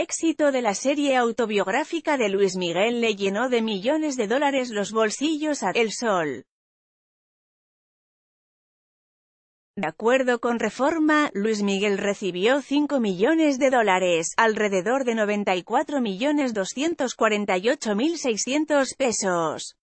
éxito de la serie autobiográfica de Luis Miguel le llenó de millones de dólares los bolsillos a El Sol. De acuerdo con Reforma, Luis Miguel recibió 5 millones de dólares, alrededor de 94.248.600 pesos.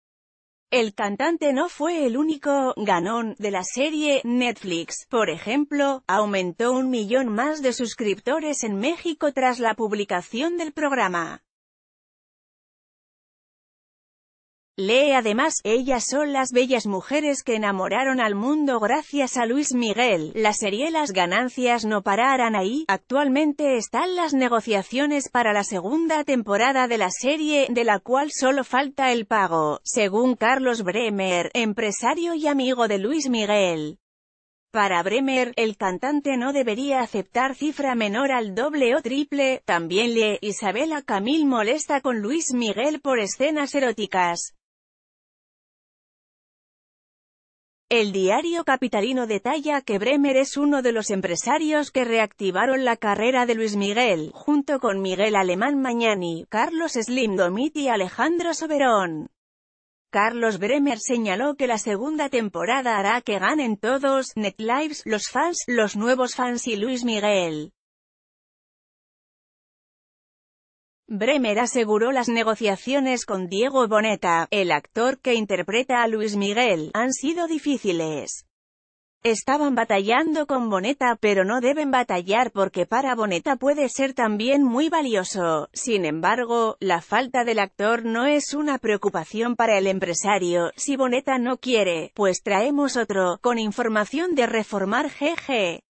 El cantante no fue el único ganón de la serie Netflix, por ejemplo, aumentó un millón más de suscriptores en México tras la publicación del programa. Lee además, ellas son las bellas mujeres que enamoraron al mundo gracias a Luis Miguel. La serie Las ganancias no pararán ahí. Actualmente están las negociaciones para la segunda temporada de la serie, de la cual solo falta el pago, según Carlos Bremer, empresario y amigo de Luis Miguel. Para Bremer, el cantante no debería aceptar cifra menor al doble o triple, también lee, Isabela Camil molesta con Luis Miguel por escenas eróticas. El diario capitalino detalla que Bremer es uno de los empresarios que reactivaron la carrera de Luis Miguel, junto con Miguel Alemán Mañani, Carlos Slim Domit y Alejandro Soberón. Carlos Bremer señaló que la segunda temporada hará que ganen todos, NetLives, los fans, los nuevos fans y Luis Miguel. Bremer aseguró las negociaciones con Diego Boneta, el actor que interpreta a Luis Miguel, han sido difíciles. Estaban batallando con Boneta pero no deben batallar porque para Boneta puede ser también muy valioso. Sin embargo, la falta del actor no es una preocupación para el empresario. Si Boneta no quiere, pues traemos otro, con información de reformar GG.